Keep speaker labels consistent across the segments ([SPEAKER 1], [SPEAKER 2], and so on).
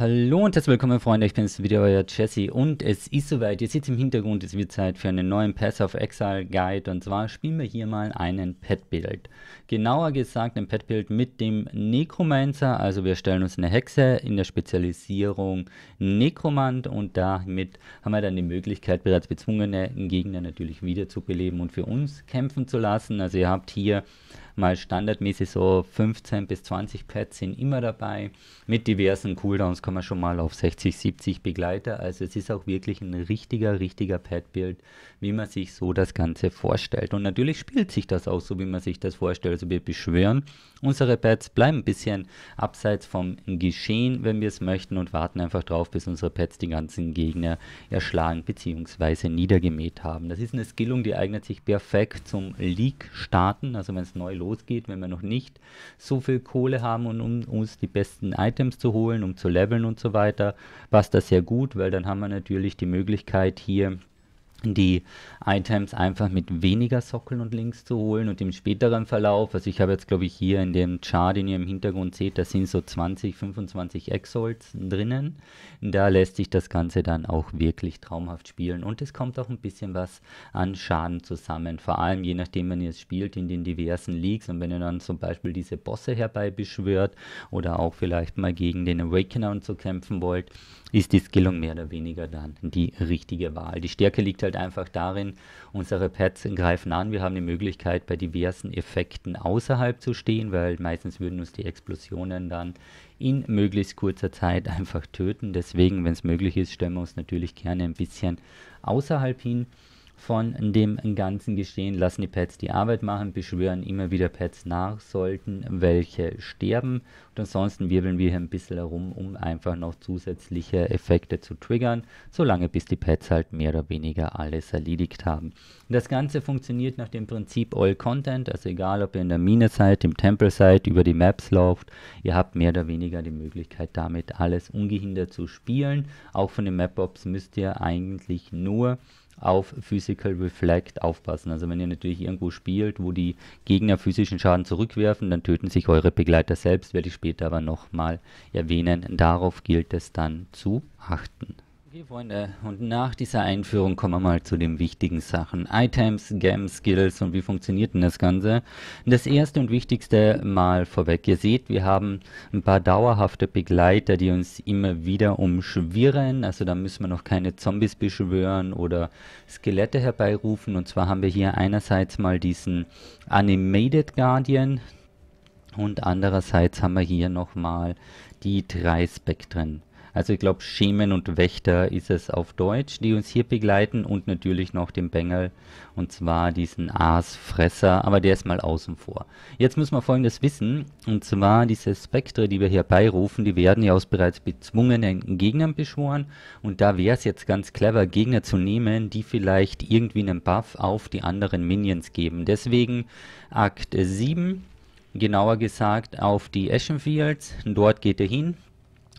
[SPEAKER 1] Hallo und herzlich willkommen Freunde, ich bin's wieder euer Jesse und es ist soweit, ihr seht im Hintergrund, es wird Zeit für einen neuen Path of Exile Guide und zwar spielen wir hier mal einen Pet-Build. Genauer gesagt ein Pet-Build mit dem Necromancer, also wir stellen uns eine Hexe in der Spezialisierung Necromant und damit haben wir dann die Möglichkeit bereits bezwungene Gegner natürlich wieder zu beleben und für uns kämpfen zu lassen. Also ihr habt hier mal standardmäßig so 15 bis 20 Pads sind immer dabei. Mit diversen Cooldowns kann man schon mal auf 60, 70 Begleiter. Also es ist auch wirklich ein richtiger, richtiger Pad-Build, wie man sich so das Ganze vorstellt. Und natürlich spielt sich das auch so, wie man sich das vorstellt. Also wir beschwören, unsere Pads bleiben ein bisschen abseits vom Geschehen, wenn wir es möchten und warten einfach drauf, bis unsere Pads die ganzen Gegner erschlagen bzw. niedergemäht haben. Das ist eine Skillung, die eignet sich perfekt zum League-Starten. Also wenn es neu losgeht, losgeht, wenn wir noch nicht so viel Kohle haben, und um uns die besten Items zu holen, um zu leveln und so weiter, passt das sehr gut, weil dann haben wir natürlich die Möglichkeit hier die Items einfach mit weniger Sockeln und Links zu holen und im späteren Verlauf, also ich habe jetzt glaube ich hier in dem Chart, den ihr im Hintergrund seht, da sind so 20, 25 Exolts drinnen, da lässt sich das Ganze dann auch wirklich traumhaft spielen und es kommt auch ein bisschen was an Schaden zusammen, vor allem je nachdem, wenn ihr es spielt in den diversen Leagues und wenn ihr dann zum Beispiel diese Bosse herbei beschwört oder auch vielleicht mal gegen den Awakener und so kämpfen wollt, ist die Skillung mehr oder weniger dann die richtige Wahl. Die Stärke liegt halt halt einfach darin, unsere Pads greifen an. Wir haben die Möglichkeit, bei diversen Effekten außerhalb zu stehen, weil meistens würden uns die Explosionen dann in möglichst kurzer Zeit einfach töten. Deswegen, wenn es möglich ist, stellen wir uns natürlich gerne ein bisschen außerhalb hin von dem Ganzen geschehen, lassen die Pets die Arbeit machen, beschwören immer wieder Pets nach, sollten welche sterben. Und ansonsten wirbeln wir hier ein bisschen herum, um einfach noch zusätzliche Effekte zu triggern, solange bis die Pets halt mehr oder weniger alles erledigt haben. Das Ganze funktioniert nach dem Prinzip All Content, also egal ob ihr in der Mine seid, im Tempel seid, über die Maps lauft, ihr habt mehr oder weniger die Möglichkeit damit alles ungehindert zu spielen. Auch von den Map-Ops müsst ihr eigentlich nur auf Physical Reflect aufpassen. Also wenn ihr natürlich irgendwo spielt, wo die Gegner physischen Schaden zurückwerfen, dann töten sich eure Begleiter selbst, werde ich später aber nochmal erwähnen. Darauf gilt es dann zu achten. Okay, Freunde, und nach dieser Einführung kommen wir mal zu den wichtigen Sachen. Items, Games, Skills und wie funktioniert denn das Ganze? Das erste und wichtigste mal vorweg. Ihr seht, wir haben ein paar dauerhafte Begleiter, die uns immer wieder umschwirren. Also da müssen wir noch keine Zombies beschwören oder Skelette herbeirufen. Und zwar haben wir hier einerseits mal diesen Animated Guardian und andererseits haben wir hier nochmal die drei Spektren. Also ich glaube, Schemen und Wächter ist es auf Deutsch, die uns hier begleiten und natürlich noch den Bengel und zwar diesen Aasfresser, aber der ist mal außen vor. Jetzt müssen wir folgendes wissen, und zwar diese Spektre, die wir hier beirufen, die werden ja aus bereits bezwungenen Gegnern beschworen und da wäre es jetzt ganz clever, Gegner zu nehmen, die vielleicht irgendwie einen Buff auf die anderen Minions geben. Deswegen Akt 7, genauer gesagt auf die Ashenfields, dort geht er hin,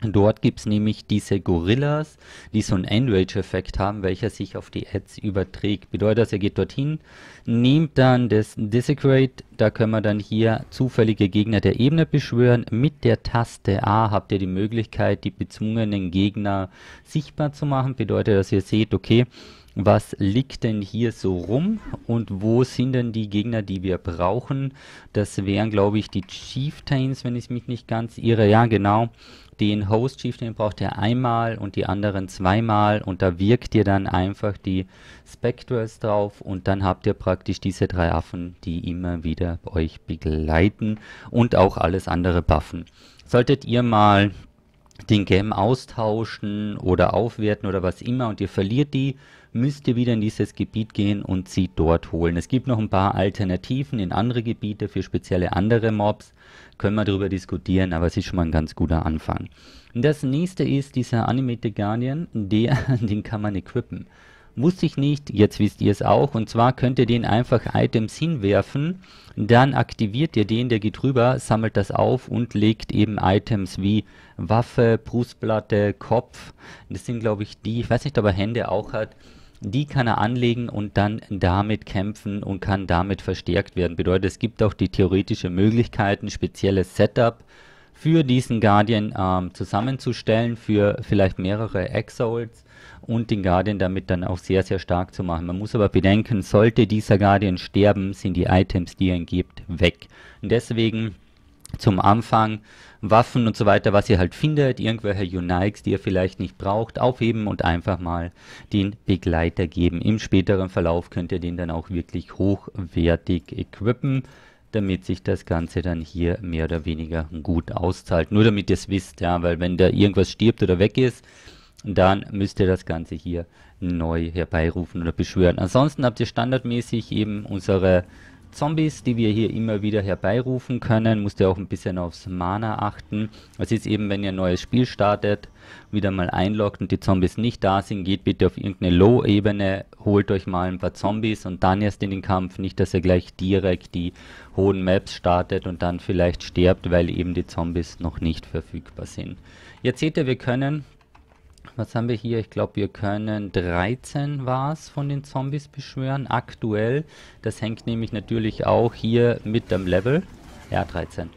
[SPEAKER 1] Dort gibt es nämlich diese Gorillas, die so einen Enrage-Effekt haben, welcher sich auf die Ads überträgt. Bedeutet, dass also, ihr geht dorthin, nehmt dann das Desecrate, da können wir dann hier zufällige Gegner der Ebene beschwören. Mit der Taste A habt ihr die Möglichkeit, die bezwungenen Gegner sichtbar zu machen. Bedeutet, dass ihr seht, okay, was liegt denn hier so rum und wo sind denn die Gegner, die wir brauchen. Das wären, glaube ich, die Chieftains, wenn ich mich nicht ganz irre. Ja, genau. Den Host Chieftain braucht ihr einmal und die anderen zweimal und da wirkt ihr dann einfach die Spectres drauf und dann habt ihr praktisch diese drei Affen, die immer wieder euch begleiten und auch alles andere buffen. Solltet ihr mal den Gem austauschen oder aufwerten oder was immer und ihr verliert die, müsst ihr wieder in dieses Gebiet gehen und sie dort holen. Es gibt noch ein paar Alternativen in andere Gebiete für spezielle andere Mobs, können wir darüber diskutieren, aber es ist schon mal ein ganz guter Anfang. Das nächste ist dieser Animated Guardian, der, den kann man equippen. Muss ich nicht, jetzt wisst ihr es auch. Und zwar könnt ihr den einfach Items hinwerfen, dann aktiviert ihr den, der geht rüber, sammelt das auf und legt eben Items wie Waffe, Brustplatte, Kopf. Das sind glaube ich die, ich weiß nicht, ob er Hände auch hat. Die kann er anlegen und dann damit kämpfen und kann damit verstärkt werden. Bedeutet, es gibt auch die theoretische Möglichkeiten, spezielles Setup für diesen Guardian ähm, zusammenzustellen, für vielleicht mehrere Exolds und den Guardian damit dann auch sehr, sehr stark zu machen. Man muss aber bedenken, sollte dieser Guardian sterben, sind die Items, die er ihm gibt, weg. Und deswegen zum Anfang Waffen und so weiter, was ihr halt findet, irgendwelche Unikes, die ihr vielleicht nicht braucht, aufheben und einfach mal den Begleiter geben. Im späteren Verlauf könnt ihr den dann auch wirklich hochwertig equippen damit sich das Ganze dann hier mehr oder weniger gut auszahlt. Nur damit ihr es wisst, ja, weil wenn da irgendwas stirbt oder weg ist, dann müsst ihr das Ganze hier neu herbeirufen oder beschwören. Ansonsten habt ihr standardmäßig eben unsere Zombies, die wir hier immer wieder herbeirufen können. Musst ihr auch ein bisschen aufs Mana achten. Es ist eben, wenn ihr ein neues Spiel startet, wieder mal einloggt und die Zombies nicht da sind, geht bitte auf irgendeine Low-Ebene, holt euch mal ein paar Zombies und dann erst in den Kampf. Nicht, dass ihr gleich direkt die hohen Maps startet und dann vielleicht stirbt, weil eben die Zombies noch nicht verfügbar sind. Jetzt seht ihr, wir können was haben wir hier? Ich glaube, wir können 13 was von den Zombies beschwören, aktuell. Das hängt nämlich natürlich auch hier mit dem Level. Ja, 13.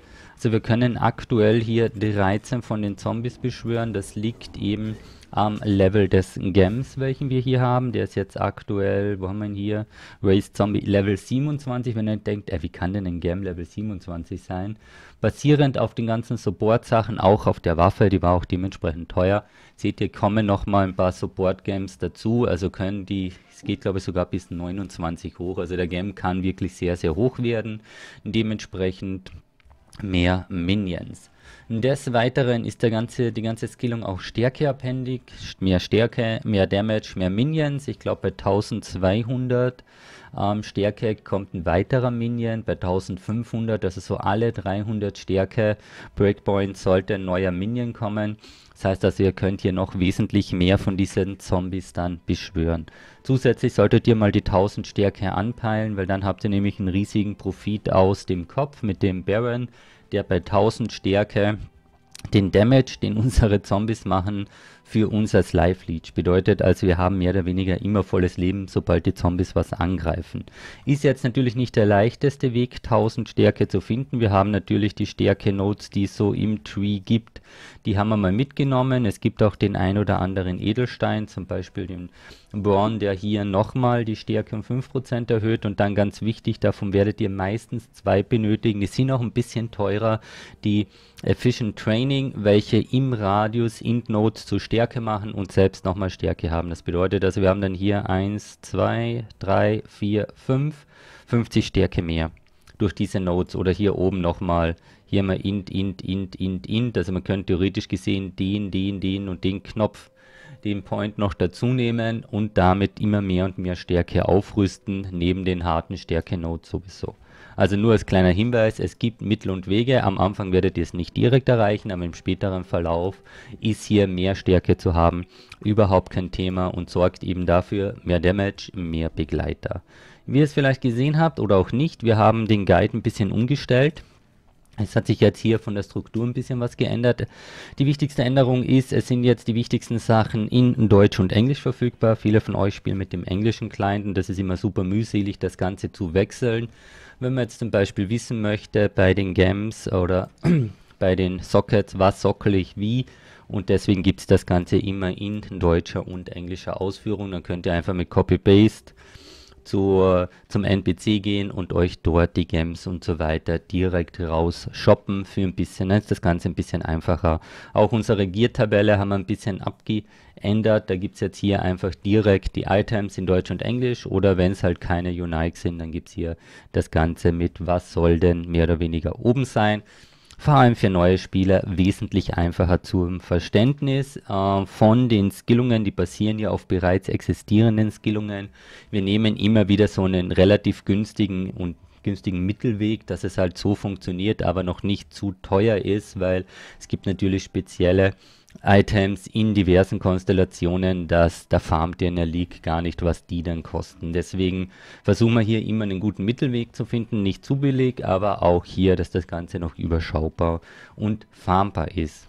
[SPEAKER 1] Also wir können aktuell hier 13 von den Zombies beschwören. Das liegt eben am Level des Gems, welchen wir hier haben. Der ist jetzt aktuell, wo haben wir ihn hier? Race Zombie Level 27. Wenn ihr denkt, ey, wie kann denn ein Gem Level 27 sein? Basierend auf den ganzen Support-Sachen, auch auf der Waffe, die war auch dementsprechend teuer. Seht ihr, kommen nochmal ein paar Support-Games dazu. Also können die, es geht glaube ich sogar bis 29 hoch. Also der Gem kann wirklich sehr, sehr hoch werden. Dementsprechend mehr Minions. Des Weiteren ist der ganze, die ganze Skillung auch stärkeabhängig. Mehr Stärke, mehr Damage, mehr Minions. Ich glaube bei 1200 ähm, Stärke kommt ein weiterer Minion. Bei 1500, also so alle 300 Stärke Breakpoint, sollte ein neuer Minion kommen. Das heißt also, ihr könnt hier noch wesentlich mehr von diesen Zombies dann beschwören. Zusätzlich solltet ihr mal die 1000 Stärke anpeilen, weil dann habt ihr nämlich einen riesigen Profit aus dem Kopf mit dem Baron, der bei 1000 Stärke den Damage, den unsere Zombies machen, für uns als Live-Leech. Bedeutet also, wir haben mehr oder weniger immer volles Leben, sobald die Zombies was angreifen. Ist jetzt natürlich nicht der leichteste Weg, 1000 Stärke zu finden. Wir haben natürlich die Stärke-Notes, die es so im Tree gibt. Die haben wir mal mitgenommen. Es gibt auch den ein oder anderen Edelstein, zum Beispiel den Born, der hier nochmal die Stärke um 5% erhöht. Und dann ganz wichtig, davon werdet ihr meistens zwei benötigen. Die sind auch ein bisschen teurer. Die Efficient Training, welche im Radius Int-Notes zu Stärke Stärke machen und selbst nochmal Stärke haben. Das bedeutet, also, wir haben dann hier 1, 2, 3, 4, 5, 50 Stärke mehr durch diese Nodes oder hier oben nochmal. Hier mal int, int, int, int, int. Also man könnte theoretisch gesehen den, den, den und den Knopf den Point noch dazu nehmen und damit immer mehr und mehr Stärke aufrüsten, neben den harten Stärke-Nodes sowieso. Also nur als kleiner Hinweis, es gibt Mittel und Wege. Am Anfang werdet ihr es nicht direkt erreichen, aber im späteren Verlauf ist hier mehr Stärke zu haben überhaupt kein Thema und sorgt eben dafür mehr Damage, mehr Begleiter. Wie ihr es vielleicht gesehen habt oder auch nicht, wir haben den Guide ein bisschen umgestellt. Es hat sich jetzt hier von der Struktur ein bisschen was geändert. Die wichtigste Änderung ist, es sind jetzt die wichtigsten Sachen in Deutsch und Englisch verfügbar. Viele von euch spielen mit dem englischen Client und das ist immer super mühselig, das Ganze zu wechseln. Wenn man jetzt zum Beispiel wissen möchte, bei den Gems oder bei den Sockets, was sockel ich wie, und deswegen gibt es das Ganze immer in deutscher und englischer Ausführung. Dann könnt ihr einfach mit Copy-Paste zu, zum NPC gehen und euch dort die Gems und so weiter direkt raus shoppen für ein bisschen. Dann ne? ist das Ganze ein bisschen einfacher. Auch unsere Gear-Tabelle haben wir ein bisschen abgeändert. Da gibt es jetzt hier einfach direkt die Items in Deutsch und Englisch oder wenn es halt keine Unike sind, dann gibt es hier das Ganze mit was soll denn mehr oder weniger oben sein vor allem für neue Spieler wesentlich einfacher zum Verständnis äh, von den Skillungen, die basieren ja auf bereits existierenden Skillungen. Wir nehmen immer wieder so einen relativ günstigen und günstigen Mittelweg, dass es halt so funktioniert, aber noch nicht zu teuer ist, weil es gibt natürlich spezielle Items in diversen Konstellationen, dass da farmt ihr in der League gar nicht, was die dann kosten. Deswegen versuchen wir hier immer einen guten Mittelweg zu finden, nicht zu billig, aber auch hier, dass das Ganze noch überschaubar und farmbar ist.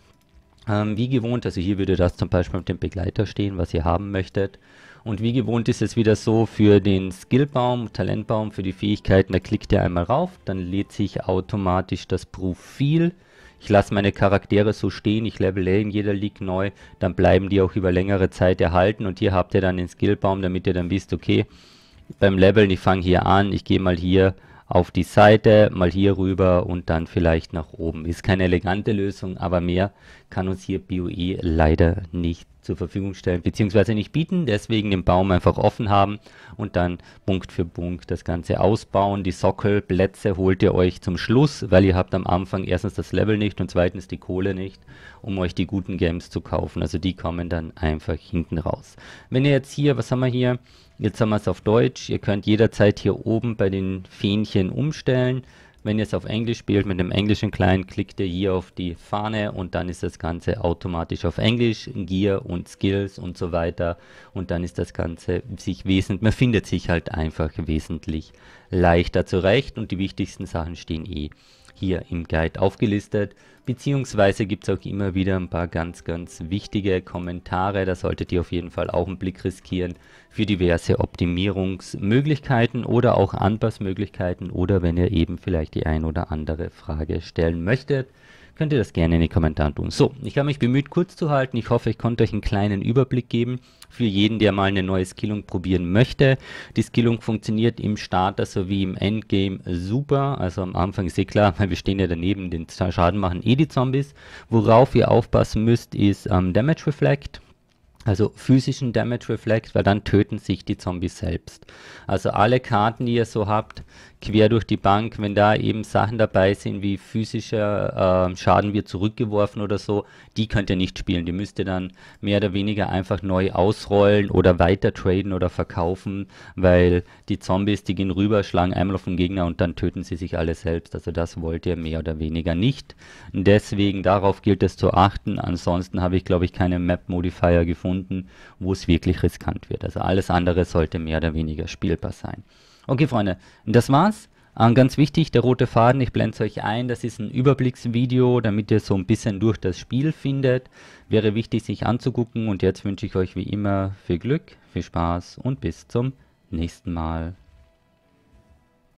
[SPEAKER 1] Ähm, wie gewohnt, also hier würde das zum Beispiel mit dem Begleiter stehen, was ihr haben möchtet. Und wie gewohnt ist es wieder so für den Skillbaum, Talentbaum, für die Fähigkeiten, da klickt ihr einmal rauf, dann lädt sich automatisch das Profil. Ich lasse meine Charaktere so stehen, ich level in jeder League neu, dann bleiben die auch über längere Zeit erhalten und hier habt ihr dann den Skillbaum, damit ihr dann wisst, okay, beim Leveln, ich fange hier an, ich gehe mal hier auf die Seite, mal hier rüber und dann vielleicht nach oben. Ist keine elegante Lösung, aber mehr kann uns hier BOE leider nicht zur Verfügung stellen, beziehungsweise nicht bieten, deswegen den Baum einfach offen haben und dann Punkt für Punkt das Ganze ausbauen. Die Sockelplätze holt ihr euch zum Schluss, weil ihr habt am Anfang erstens das Level nicht und zweitens die Kohle nicht, um euch die guten Games zu kaufen. Also die kommen dann einfach hinten raus. Wenn ihr jetzt hier, was haben wir hier? Jetzt haben wir es auf Deutsch. Ihr könnt jederzeit hier oben bei den Fähnchen umstellen. Wenn ihr es auf Englisch spielt mit dem englischen Client, klickt ihr hier auf die Fahne und dann ist das Ganze automatisch auf Englisch, Gear und Skills und so weiter. Und dann ist das Ganze sich wesentlich, man findet sich halt einfach wesentlich leichter zurecht und die wichtigsten Sachen stehen eh hier im Guide aufgelistet, beziehungsweise gibt es auch immer wieder ein paar ganz, ganz wichtige Kommentare, da solltet ihr auf jeden Fall auch einen Blick riskieren für diverse Optimierungsmöglichkeiten oder auch Anpassmöglichkeiten oder wenn ihr eben vielleicht die ein oder andere Frage stellen möchtet könnt ihr das gerne in den Kommentaren tun. So, ich habe mich bemüht, kurz zu halten. Ich hoffe, ich konnte euch einen kleinen Überblick geben für jeden, der mal eine neue Skillung probieren möchte. Die Skillung funktioniert im Starter sowie im Endgame super. Also am Anfang ist eh klar, weil wir stehen ja daneben, den Schaden machen eh die Zombies. Worauf ihr aufpassen müsst, ist ähm, Damage Reflect also physischen Damage Reflect, weil dann töten sich die Zombies selbst. Also alle Karten, die ihr so habt, quer durch die Bank, wenn da eben Sachen dabei sind wie physischer äh, Schaden wird zurückgeworfen oder so, die könnt ihr nicht spielen. Die müsst ihr dann mehr oder weniger einfach neu ausrollen oder weiter traden oder verkaufen, weil die Zombies, die gehen rüber, schlagen einmal auf den Gegner und dann töten sie sich alle selbst. Also das wollt ihr mehr oder weniger nicht. Deswegen darauf gilt es zu achten. Ansonsten habe ich glaube ich keine Map Modifier gefunden, wo es wirklich riskant wird. Also alles andere sollte mehr oder weniger spielbar sein. Okay, Freunde, das war's. Ähm, ganz wichtig, der rote Faden, ich blende es euch ein, das ist ein Überblicksvideo, damit ihr so ein bisschen durch das Spiel findet. Wäre wichtig, sich anzugucken und jetzt wünsche ich euch wie immer viel Glück, viel Spaß und bis zum nächsten Mal.